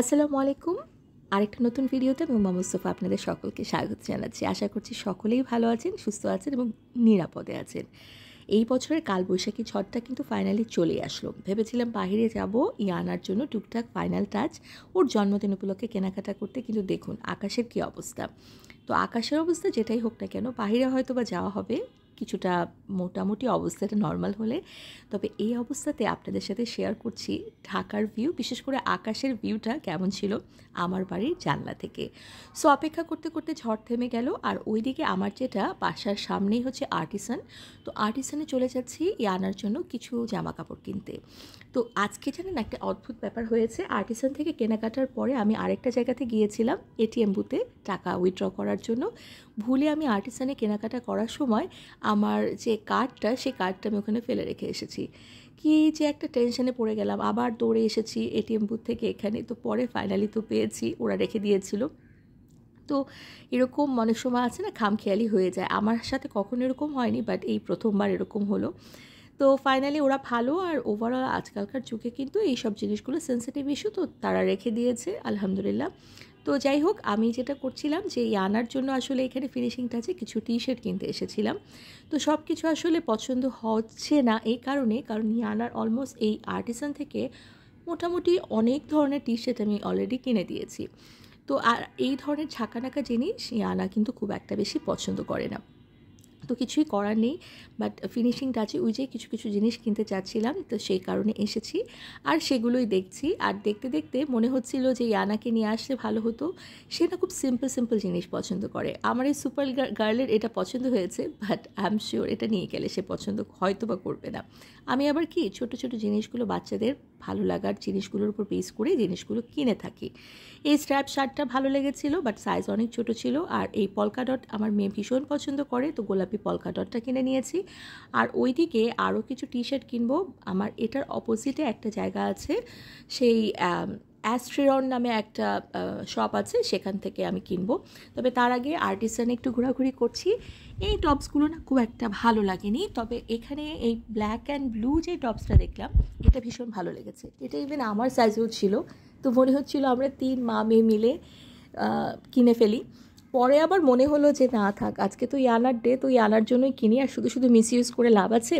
আসসালামু আলাইকুম আরেকটা নতুন ভিডিওতে আমি উমা মুস্তফা আপনাদের সকলকে স্বাগত জানাচ্ছি আশা করছি সকলেই ভালো আছেন সুস্থ আছেন এবং নিরাপদে আছেন এই বছরের কালবৈশাখী ছটটা কিন্তু ফাইনালি চলে আসলো ভেবেছিলাম বাহিরে যাব আনার জন্য টুকটাক ফাইনাল টাচ ওর জন্মদিন উপলক্ষে কেনাকাটা করতে কিন্তু দেখুন আকাশের কী অবস্থা তো আকাশের অবস্থা যেটাই হোক না কেন বাহিরে হয়তো বা যাওয়া হবে কিছুটা মোটামুটি অবস্থাটা নর্মাল হলে তবে এই অবস্থাতে আপনাদের সাথে শেয়ার করছি ঢাকার ভিউ বিশেষ করে আকাশের ভিউটা কেমন ছিল আমার বাড়ির জানলা থেকে সো অপেক্ষা করতে করতে ঝড় থেমে গেল আর ওইদিকে আমার যেটা বাসার সামনেই হচ্ছে আর্টিসান তো আর্টিসানে চলে যাচ্ছি এ আনার জন্য কিছু জামা কাপড় কিনতে তো আজকে জানেন একটা অদ্ভুত ব্যাপার হয়েছে আর্টিসান থেকে কেনাকাটার পরে আমি আরেকটা জায়গাতে গিয়েছিলাম এটিএম বুথে টাকা উইথড্র করার জন্য ভুলে আমি আর্টিসানে কেনাকাটা করার সময় আমার যে কার্ডটা সেই কার্ডটা আমি ওখানে ফেলে রেখে এসেছি কি যে একটা টেনশনে পড়ে গেলাম আবার দৌড়ে এসেছি এটিএম বুথ থেকে এখানে তো পরে ফাইনালি তো পেয়েছি ওরা রেখে দিয়েছিল তো এরকম অনেক সময় আছে না খামখেয়ালি হয়ে যায় আমার সাথে কখনো এরকম হয়নি বাট এই প্রথমবার এরকম হলো তো ফাইনালি ওরা ভালো আর ওভারঅল আজকালকার যুগে কিন্তু এইসব জিনিসগুলো সেন্সিটিভ ইস্যু তো তারা রেখে দিয়েছে আলহামদুলিল্লাহ তো যাই হোক আমি যেটা করছিলাম যে এই আনার জন্য আসলে এখানে ফিনিশিংটা আছে কিছু টি শার্ট কিনতে এসেছিলাম তো সব কিছু আসলে পছন্দ হচ্ছে না এই কারণে কারণ ইয়ানার অলমোস্ট এই আর্টিসান থেকে মোটামুটি অনেক ধরনের টি শার্ট আমি অলরেডি কিনে দিয়েছি তো আর এই ধরনের নাকা জিনিস ইয়ানা কিন্তু খুব একটা বেশি পছন্দ করে না তো কিছুই করার নেই বাট ফিনিশিং টাচে ওই যে কিছু কিছু জিনিস কিনতে চাচ্ছিলাম তো সেই কারণে এসেছি আর সেগুলোই দেখছি আর দেখতে দেখতে মনে হচ্ছিল যে ইয়ানাকে নিয়ে আসলে ভালো হতো সে না খুব সিম্পল সিম্পল জিনিস পছন্দ করে আমার এই সুপার গার্লের এটা পছন্দ হয়েছে বাট আই এম শিওর এটা নিয়ে গেলে সে পছন্দ হয়তো বা করবে না আমি আবার কি ছোট ছোট জিনিসগুলো বাচ্চাদের ভালো লাগার জিনিসগুলোর উপর বেস করে জিনিসগুলো কিনে থাকি এই স্ট্র্যাপ শার্টটা ভালো লেগেছিল বাট সাইজ অনেক ছোট ছিল আর এই পলকা ডট আমার মেয়ে ভীষণ পছন্দ করে তো গোলাপি পলকা ডটটা কিনে নিয়েছি আর ওইদিকে আরও কিছু টি শার্ট কিনবো আমার এটার অপোজিটে একটা জায়গা আছে সেই অ্যাস্ট্রিরন নামে একটা শপ আছে সেখান থেকে আমি কিনবো তবে তার আগে আর্টিসান একটু ঘোরাঘুরি করছি এই টপসগুলো না খুব একটা ভালো লাগেনি তবে এখানে এই ব্ল্যাক অ্যান্ড ব্লু যে টপসটা দেখলাম এটা ভীষণ ভালো লেগেছে এটা ইভেন আমার সাইজেও ছিল তো মনে হচ্ছিল আমরা তিন মা মেয়ে মিলে কিনে ফেলি পরে আবার মনে হলো যে না থাক আজকে তো ইয়ানার ডে তো ইয়ানার জন্যই কিনি আর শুধু শুধু ইউজ করে লাভ আছে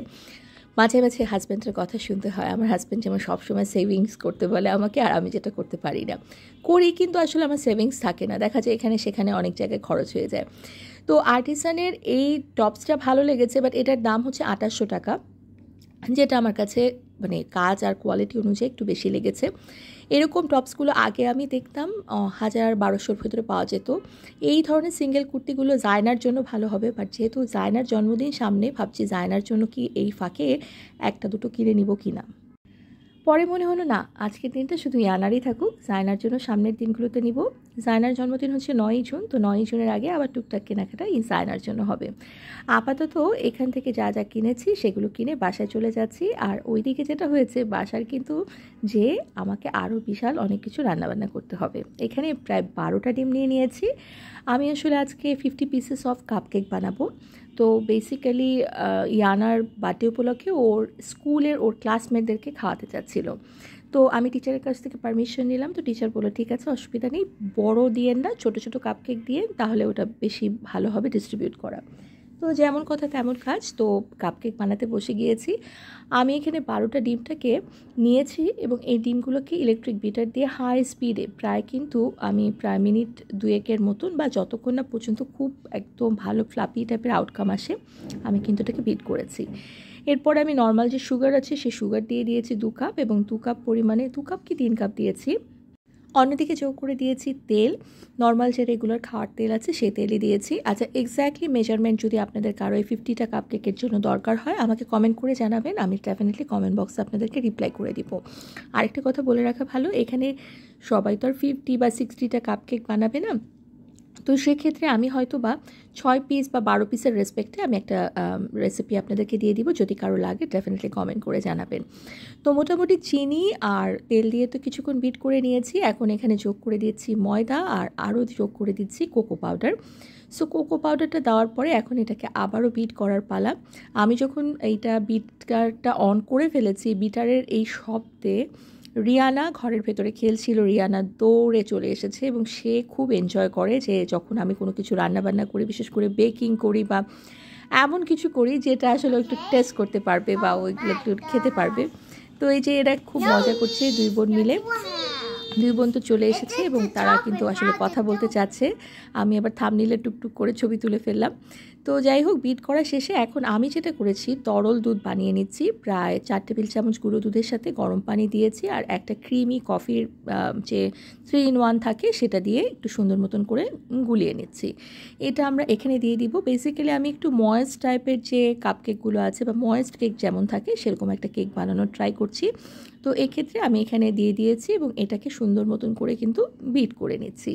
মাঝে মাঝে হাজব্যান্ডের কথা শুনতে হয় আমার হাজব্যান্ড যেমন সবসময় সেভিংস করতে বলে আমাকে আর আমি যেটা করতে পারি না করি কিন্তু আসলে আমার সেভিংস থাকে না দেখা যায় এখানে সেখানে অনেক জায়গায় খরচ হয়ে যায় তো আর্টিসানের এই টপসটা ভালো লেগেছে বাট এটার দাম হচ্ছে আঠাশশো টাকা যেটা আমার কাছে মানে কাজ আর কোয়ালিটি অনুযায়ী একটু বেশি লেগেছে এরকম টপসগুলো আগে আমি দেখতাম হাজার বারোশোর ভেতরে পাওয়া যেত এই ধরনের সিঙ্গেল কুর্তিগুলো জায়নার জন্য ভালো হবে বাট যেহেতু জায়নার জন্মদিন সামনে ভাবছি জায়নার জন্য কি এই ফাঁকে একটা দুটো কিনে নিব কি না পরে মনে হলো না আজকের দিনটা শুধু ইয়ানারই থাকুক জায়নার জন্য সামনের দিনগুলোতে নিব সায়নার জন্মদিন হচ্ছে নয়ই জুন তো নয়ই জুনের আগে আবার টুকটাক কেনাকাটা এই সায়নার জন্য হবে আপাতত এখান থেকে যা যা কিনেছি সেগুলো কিনে বাসায় চলে যাচ্ছি আর ওইদিকে যেটা হয়েছে বাসার কিন্তু যে আমাকে আরও বিশাল অনেক কিছু রান্নাবান্না করতে হবে এখানে প্রায় বারোটা ডিম নিয়ে নিয়েছি আমি আসলে আজকে ফিফটি পিসেস অফ কাপকেক বানাবো তো বেসিক্যালি ইয়ানার বার্থডে উপলক্ষে ওর স্কুলের ওর ক্লাসমেটদেরকে খাওয়াতে চাচ্ছিল তো আমি টিচারের কাছ থেকে পারমিশন নিলাম তো টিচার বললো ঠিক আছে অসুবিধা নেই বড় দিয়ে না ছোটো ছোটো কাপকেক দিয়ে তাহলে ওটা বেশি ভালো হবে ডিস্ট্রিবিউট করা তো যেমন কথা তেমন কাজ তো কাপকেক বানাতে বসে গিয়েছি আমি এখানে বারোটা ডিমটাকে নিয়েছি এবং এই ডিমগুলোকে ইলেকট্রিক বিটার দিয়ে হাই স্পিডে প্রায় কিন্তু আমি প্রায় মিনিট দুয়েকের মতন বা যতক্ষণ না পর্যন্ত খুব একদম ভালো ফ্লাপি টাইপের আউটকাম আসে আমি কিন্তু এটাকে বিট করেছি এরপরে আমি নর্মাল যে সুগার আছে সেই সুগার দিয়ে দিয়েছি দু কাপ এবং দু কাপ পরিমাণে দু কাপ কি তিন কাপ দিয়েছি অন্যদিকে যোগ করে দিয়েছি তেল নর্মাল যে রেগুলার খাওয়ার তেল আছে সেই তেলই দিয়েছি আচ্ছা এক্স্যাক্টলি মেজারমেন্ট যদি আপনাদের কারো এই ফিফটিটা কাপ কেকের জন্য দরকার হয় আমাকে কমেন্ট করে জানাবেন আমি ডেফিনেটলি কমেন্ট বক্সে আপনাদেরকে রিপ্লাই করে দিব আরেকটা কথা বলে রাখা ভালো এখানে সবাই তো আর ফিফটি বা সিক্সটিটা কাপ কেক বানাবে না তো সেক্ষেত্রে আমি হয়তো বা ছয় পিস বা বারো পিসের রেসপেক্টে আমি একটা রেসিপি আপনাদেরকে দিয়ে দিব যদি কারো লাগে ডেফিনেটলি কমেন্ট করে জানাবেন তো মোটামুটি চিনি আর তেল দিয়ে তো কিছুক্ষণ বিট করে নিয়েছি এখন এখানে যোগ করে দিয়েছি ময়দা আর আরও যোগ করে দিচ্ছি কোকো পাউডার সো কোকো পাউডারটা দেওয়ার পরে এখন এটাকে আবারও বিট করার পালা আমি যখন এইটা বিটারটা অন করে ফেলেছি বিটারের এই শব্দে রিয়ানা ঘরের ভেতরে খেলছিল রিয়ানা দৌড়ে চলে এসেছে এবং সে খুব এনজয় করে যে যখন আমি কোনো কিছু রান্নাবান্না করি বিশেষ করে বেকিং করি বা এমন কিছু করি যেটা আসলে একটু টেস্ট করতে পারবে বা ওইগুলো একটু খেতে পারবে তো এই যে এরা খুব মজা করছে দুই বোন মিলে দুই বোন তো চলে এসেছে এবং তারা কিন্তু আসলে কথা বলতে চাচ্ছে আমি আবার থামনিলে টুকটুক করে ছবি তুলে ফেললাম তো যাই হোক বিট করা শেষে এখন আমি যেটা করেছি তরল দুধ বানিয়ে নিচ্ছি প্রায় চার টেবিল চামচ গুঁড়ো দুধের সাথে গরম পানি দিয়েছি আর একটা ক্রিমি কফির যে থ্রি ইন ওয়ান থাকে সেটা দিয়ে একটু সুন্দর মতন করে গুলিয়ে নিচ্ছি এটা আমরা এখানে দিয়ে দিব বেসিক্যালি আমি একটু ময়েস্ট টাইপের যে কাপ কেকগুলো আছে বা ময়েস্ট কেক যেমন থাকে সেরকম একটা কেক বানানোর ট্রাই করছি তো এক্ষেত্রে আমি এখানে দিয়ে দিয়েছি এবং এটাকে সুন্দর সুন্দর মতন করে কিন্তু বিট করে নিচ্ছি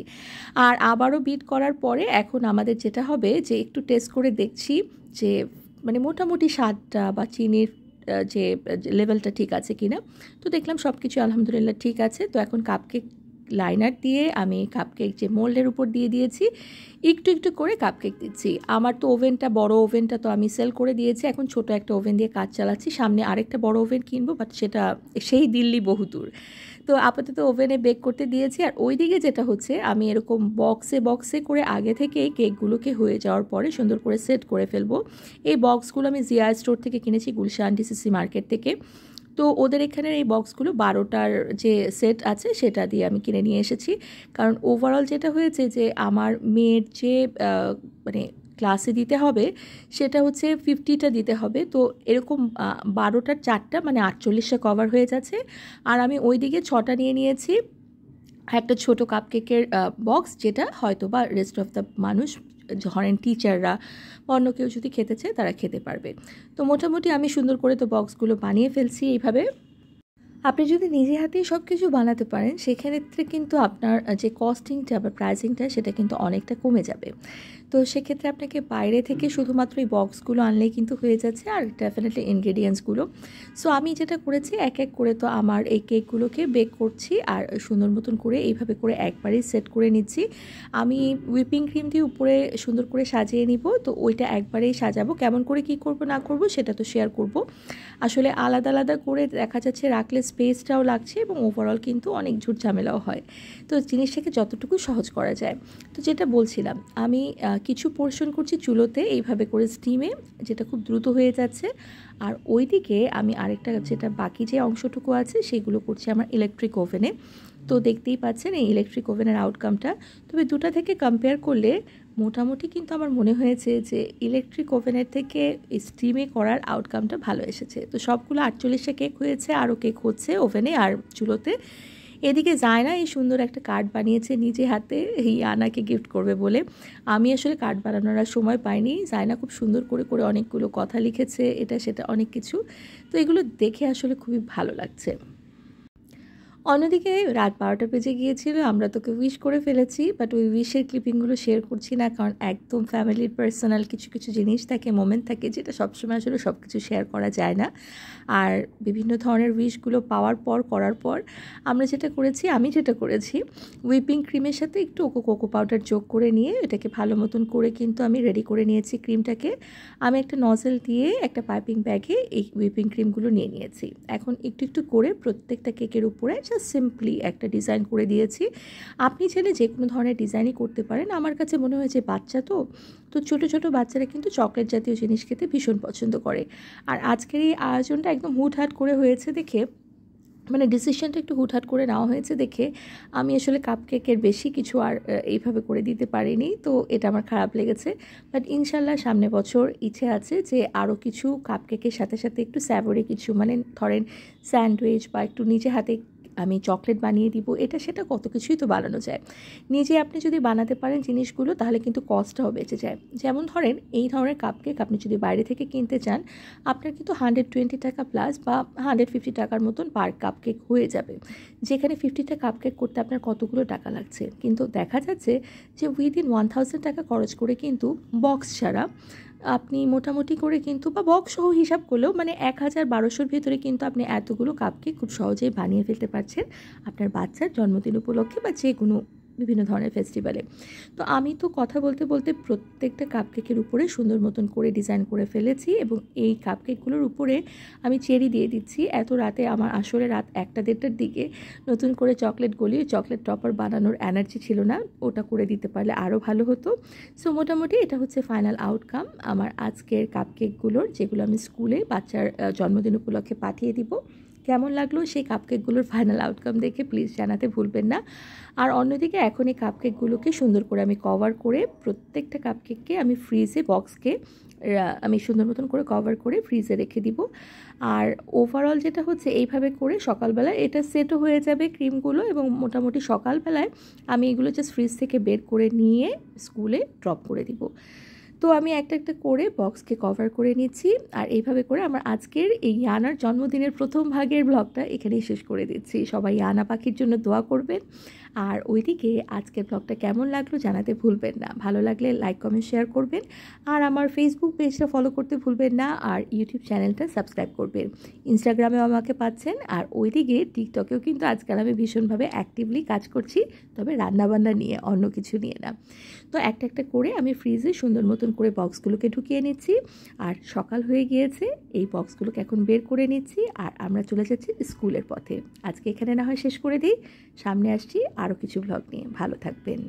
আর আবারও বিট করার পরে এখন আমাদের যেটা হবে যে একটু টেস্ট করে দেখছি যে মানে মোটামুটি স্বাদটা বা চিনির যে লেভেলটা ঠিক আছে কিনা তো দেখলাম সব কিছু আলহামদুলিল্লাহ ঠিক আছে তো এখন কাপকেক লাইনার দিয়ে আমি কাপকেক যে মোল্ডের উপর দিয়ে দিয়েছি একটু একটু করে কাপকেক দিচ্ছি আমার তো ওভেনটা বড় ওভেনটা তো আমি সেল করে দিয়েছি এখন ছোট একটা ওভেন দিয়ে কাজ চালাচ্ছি সামনে আরেকটা বড় ওভেন কিনবো বাট সেটা সেই দিল্লি বহুদূর তো আপাতত ওভেনে বেক করতে দিয়েছি আর ওই দিকে যেটা হচ্ছে আমি এরকম বক্সে বক্সে করে আগে থেকেই কেকগুলোকে হয়ে যাওয়ার পরে সুন্দর করে সেট করে ফেলবো এই বক্সগুলো আমি জিয়া স্টোর থেকে কিনেছি গুলশান ডিসিসি মার্কেট থেকে তো ওদের এখানের এই বক্সগুলো বারোটার যে সেট আছে সেটা দিয়ে আমি কিনে নিয়ে এসেছি কারণ ওভারঅল যেটা হয়েছে যে আমার মেয়ের যে মানে ক্লাসে দিতে হবে সেটা হচ্ছে ফিফটিটা দিতে হবে তো এরকম বারোটার চারটা মানে আটচল্লিশটা কভার হয়ে যাচ্ছে আর আমি ওই দিকে ছটা নিয়ে নিয়েছি একটা ছোট কাপকেকের বক্স যেটা হয়তো বা রেস্ট অফ দ্য মানুষ ধরেন টিচাররা অন্য কেউ যদি খেতে চায় তারা খেতে পারবে তো মোটামুটি আমি সুন্দর করে তো বক্সগুলো বানিয়ে ফেলছি এইভাবে আপনি যদি নিজে হাতেই সব কিছু বানাতে পারেন সেক্ষেত্রে কিন্তু আপনার যে কস্টিংটা বা প্রাইসিংটা সেটা কিন্তু অনেকটা কমে যাবে তো সেক্ষেত্রে আপনাকে বাইরে থেকে শুধুমাত্র এই বক্সগুলো আনলেই কিন্তু হয়ে যাচ্ছে আর ডেফিনেটলি ইনগ্রেডিয়েন্টসগুলো সো আমি যেটা করেছি এক এক করে তো আমার এই কেকগুলোকে বেক করছি আর সুন্দর মতন করে এইভাবে করে একবারই সেট করে নিচ্ছি আমি উইপিং ক্রিম দিয়ে উপরে সুন্দর করে সাজিয়ে নিব তো ওইটা একবারেই সাজাবো কেমন করে কি করব না করব সেটা তো শেয়ার করব আসলে আলাদা আলাদা করে দেখা যাচ্ছে রাখলে স্পেসটাও লাগছে এবং ওভারঅল কিন্তু অনেক ঝুট ঝামেলাও হয় তো জিনিসটাকে যতটুকু সহজ করা যায় তো যেটা বলছিলাম আমি কিছু পোর্শন করছি চুলোতে এইভাবে করে স্টিমে যেটা খুব দ্রুত হয়ে যাচ্ছে আর ওইদিকে আমি আরেকটা যেটা বাকি যে অংশটুকু আছে সেগুলো করছি আমার ইলেকট্রিক ওভেনে তো দেখতেই পাচ্ছেন এই ইলেকট্রিক ওভেনের আউটকামটা তবে দুটা থেকে কম্পেয়ার করলে মোটামুটি কিন্তু আমার মনে হয়েছে যে ইলেকট্রিক ওভেনের থেকে স্টিমে করার আউটকামটা ভালো এসেছে তো সবগুলো আটচল্লিশে কেক হয়েছে আরও কেক হচ্ছে ওভেনে আর চুলোতে এদিকে না এই সুন্দর একটা কার্ড বানিয়েছে নিজে হাতে এই আনাকে গিফট করবে বলে আমি আসলে কার্ড বানানোর আর সময় পাইনি যায়না খুব সুন্দর করে করে অনেকগুলো কথা লিখেছে এটা সেটা অনেক কিছু তো এগুলো দেখে আসলে খুবই ভালো লাগছে অন্যদিকে রাত বারোটা বেজে গিয়েছিল আমরা তোকে উইশ করে ফেলেছি বাট ওই উইশের ক্লিপিংগুলো শেয়ার করছি না কারণ একদম ফ্যামিলির পার্সোনাল কিছু কিছু জিনিস থাকে মোমেন্ট থাকে যেটা সবসময় আসলে সব কিছু শেয়ার করা যায় না আর বিভিন্ন ধরনের উইশগুলো পাওয়ার পর করার পর আমরা যেটা করেছি আমি যেটা করেছি হুইপিং ক্রিমের সাথে একটু ওকো কোকো পাউডার যোগ করে নিয়ে এটাকে ভালো মতন করে কিন্তু আমি রেডি করে নিয়েছি ক্রিমটাকে আমি একটা নজেল দিয়ে একটা পাইপিং ব্যাগে এই হুইপিং ক্রিমগুলো নিয়ে নিয়েছি এখন একটু একটু করে প্রত্যেকটা কেকের উপরে জাস্ট সিম্পলি একটা ডিজাইন করে দিয়েছি আপনি চাইলে যে কোনো ধরনের ডিজাইনই করতে পারেন আমার কাছে মনে হয় যে বাচ্চা তো তো ছোটো ছোটো বাচ্চারা কিন্তু চকলেট জাতীয় জিনিস খেতে ভীষণ পছন্দ করে আর আজকের এই আয়োজনটা একদম হুটহাট করে হয়েছে দেখে মানে ডিসিশনটা একটু হুটহাট করে নেওয়া হয়েছে দেখে আমি আসলে কাপ কেকের বেশি কিছু আর এইভাবে করে দিতে পারিনি তো এটা আমার খারাপ লেগেছে বাট ইনশাল্লাহ সামনে বছর ইচ্ছে আছে যে আরও কিছু কাপ কেকের সাথে সাথে একটু স্যাভরি কিছু মানে ধরেন স্যান্ডউইচ বা একটু নিজে হাতে আমি চকলেট বানিয়ে দিব এটা সেটা কত কিছুই তো বানানো যায় নিজে আপনি যদি বানাতে পারেন জিনিসগুলো তাহলে কিন্তু কস্টটাও বেঁচে যায় যেমন ধরেন এই ধরনের কাপকেক আপনি যদি বাইরে থেকে কিনতে চান আপনার কিন্তু হান্ড্রেড টোয়েন্টি টাকা প্লাস বা হান্ড্রেড ফিফটি টাকার মতন পার কাপকেক হয়ে যাবে যেখানে ফিফটিটা কাপকেক করতে আপনার কতগুলো টাকা লাগছে কিন্তু দেখা যাচ্ছে যে উইদিন ওয়ান টাকা খরচ করে কিন্তু বক্স ছাড়া আপনি মোটামুটি করে কিন্তু বা বক্সহ হিসাব করলেও মানে এক হাজার বারোশোর ভিতরে কিন্তু আপনি এতগুলো কাপকে খুব সহজেই বানিয়ে ফেলতে পারছেন আপনার বাচ্চার জন্মদিন উপলক্ষে বা যে কোনো বিভিন্ন ধরনের ফেস্টিভ্যালে তো আমি তো কথা বলতে বলতে প্রত্যেকটা কাপকেকের উপরে সুন্দর মতন করে ডিজাইন করে ফেলেছি এবং এই কাপকেকগুলোর উপরে আমি চেরি দিয়ে দিচ্ছি এত রাতে আমার আসলে রাত একটা দেড়টার দিকে নতুন করে চকলেট গলিয়ে চকলেট টপার বানানোর এনার্জি ছিল না ওটা করে দিতে পারলে আরও ভালো হতো সো মোটামুটি এটা হচ্ছে ফাইনাল আউটকাম আমার আজকের কাপকেকগুলোর যেগুলো আমি স্কুলে বাচ্চার জন্মদিন উপলক্ষে পাঠিয়ে দিব কেমন লাগলো সেই কাপকেকগুলোর ফাইনাল আউটকাম দেখে প্লিজ জানাতে ভুলবেন না আর অন্যদিকে এখন এই কাপকেকগুলোকে সুন্দর করে আমি কভার করে প্রত্যেকটা কাপকেককে আমি ফ্রিজে বক্সকে আমি সুন্দর মতন করে কভার করে ফ্রিজে রেখে দিব আর ওভারঅল যেটা হচ্ছে এইভাবে করে সকালবেলা এটা সেটও হয়ে যাবে ক্রিমগুলো এবং মোটামুটি সকালবেলায় আমি এগুলো জাস্ট ফ্রিজ থেকে বের করে নিয়ে স্কুলে ড্রপ করে দিব তো আমি একটা একটা করে বক্সকে কভার করে নিচ্ছি আর এইভাবে করে আমার আজকের এই ইয়ানার জন্মদিনের প্রথম ভাগের ব্লগটা এখানেই শেষ করে দিচ্ছি সবাই ইয়ানা পাখির জন্য দোয়া করবেন আর ওইদিকে আজকের ব্লগটা কেমন লাগলো জানাতে ভুলবেন না ভালো লাগলে লাইক কমেন্ট শেয়ার করবেন আর আমার ফেসবুক পেজটা ফলো করতে ভুলবেন না আর ইউটিউব চ্যানেলটা সাবস্ক্রাইব করবেন ইনস্টাগ্রামে আমাকে পাচ্ছেন আর ওইদিকে টিকটকেও কিন্তু আজকাল আমি ভীষণভাবে অ্যাক্টিভলি কাজ করছি তবে রান্নাবান্না নিয়ে অন্য কিছু নিয়ে না তো একটা একটা করে আমি ফ্রিজে সুন্দর মতন করে বক্সগুলোকে ঢুকিয়ে নিচ্ছি আর সকাল হয়ে গিয়েছে এই বক্সগুলোকে এখন বের করে নিচ্ছি আর আমরা চলে যাচ্ছি স্কুলের পথে আজকে এখানে না হয় শেষ করে দিই সামনে আসছি আরও কিছু ব্লগ নিয়ে ভালো থাকবেন